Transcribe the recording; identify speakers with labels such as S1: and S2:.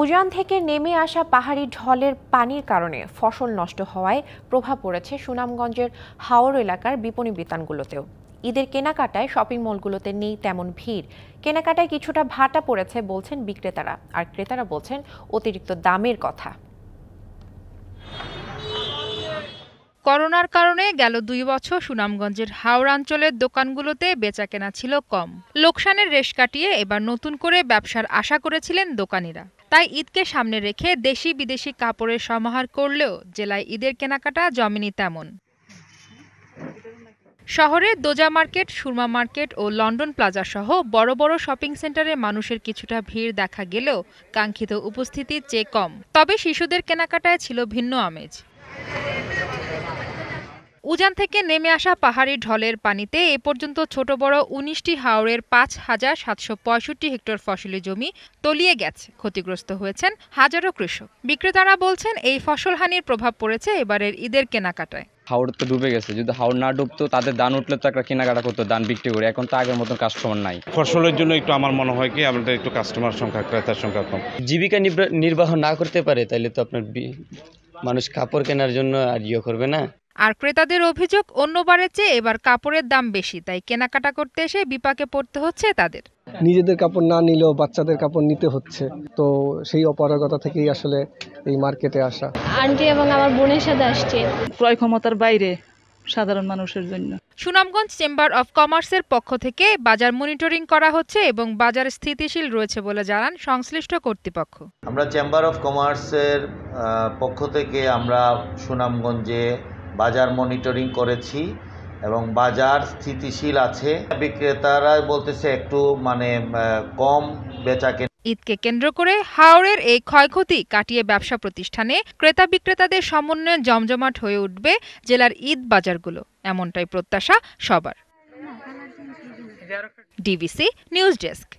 S1: উজান থেকে নেমে আসা পাহাড়ি ঢলের পানির কারণে ফসল নষ্ট হওয়ায় প্রভাব পড়েছে সুনামগঞ্জের হাওর এলাকার বিপণী বিতানগুলোতেও ঈদের কেনাকাটায় শপিং মলগুলোতে নেই তেমন ভিড় কেনাকাটায় কিছুটা ভাটা পড়েছে বলছেন বিক্রেতারা আর ক্রেতারা বলছেন অতিরিক্ত দামের কথা করোনার কারণে গেল দুই বছর সুনামগঞ্জের হাওড়াঞ্চলের দোকানগুলোতে বেচা কেনা ছিল কম লোকসানের রেশ কাটিয়ে এবার নতুন করে ব্যবসার আশা করেছিলেন দোকানিরা তাই ঈদকে সামনে রেখে দেশি বিদেশি কাপড়ের সমাহার করলেও জেলায় ঈদের কেনাকাটা জমেনি তেমন শহরের দোজা মার্কেট সুরমা মার্কেট ও লন্ডন প্লাজা সহ বড় বড় শপিং সেন্টারে মানুষের কিছুটা ভিড় দেখা গেলেও কাঙ্ক্ষিত উপস্থিতি চেয়ে কম তবে শিশুদের কেনাকাটায় ছিল ভিন্ন আমেজ উজান থেকে নেমে আসা পাহাড়ি ঢলের পানিতে এ পর্যন্ত ছোট বড় উনিশটি হাওড়ের পাঁচ হাজার সাতশো পঁয়ষট্টি হেক্টর ফসলি জমি তলিয়ে গেছে ক্ষতিগ্রস্ত হয়েছেন হাজারো কৃষক বিক্রেতারা বলছেন এই ফসলহানির প্রভাব পড়েছে এবারের ঈদের কেনাকাটায়
S2: হাওড় তো ডুবে গেছে যদি হাওড় না ডুবতো তাদের দান উঠলে তো একটা কেনাকাটা করতো দান বিক্রি করে এখন তো আগের মতন কাস্টমার নাই ফসলের জন্য একটু আমার মনে হয় কি আমাদের একটু কাস্টমার সংখ্যা ক্রেতার সংখ্যা কম জীবিকা নির্বাহ না করতে পারে তাহলে তো আপনার মানুষ কাপড় কেনার জন্য আর ইয়ে করবে না
S1: আর ক্রেতাদের অভিযোগ অন্যবারের চেয়ে এবার কাপড়ের দাম বেশি তাই কেনাকাটা করতে এসে বিপাকে পড়তে হচ্ছে তাদের
S2: নিজেদের কাপড় না নিলেও বাচ্চাদের কাপড় নিতে হচ্ছে তো সেই অপারগতা থেকেই আসলে এই মার্কেটে আসা
S1: আন্টি এবং আমার বোনের সাথে আসছে
S2: ক্রয় ক্ষমতার বাইরে সাধারণ মানুষের জন্য
S1: সুনামগঞ্জ চেম্বার অফ কমার্সের পক্ষ থেকে বাজার মনিটরিং করা হচ্ছে এবং বাজার স্থিতিশীল রয়েছে বলে জানান সংশ্লিষ্ট কর্তৃপক্ষ
S2: আমরা চেম্বার অফ কমার্সের পক্ষ থেকে আমরা সুনামগঞ্জে বাজার মনিটরিং করেছি এবং বাজার স্থিতিশীল আছে বিক্রেতারা বলতেছে একটু মানে কম বেচা
S1: ঈদকে কেন্দ্র করে হাওড়ের এই ক্ষয়ক্ষতি কাটিয়ে ব্যবসা প্রতিষ্ঠানে ক্রেতা বিক্রেতাদের সমন্বয়ে জমজমাট হয়ে উঠবে জেলার ঈদ বাজারগুলো এমনটাই প্রত্যাশা সবার হ্যাঁ, হ্যাঁ, হ্যাঁ, ডিবিসি নিউজ ডেস্ক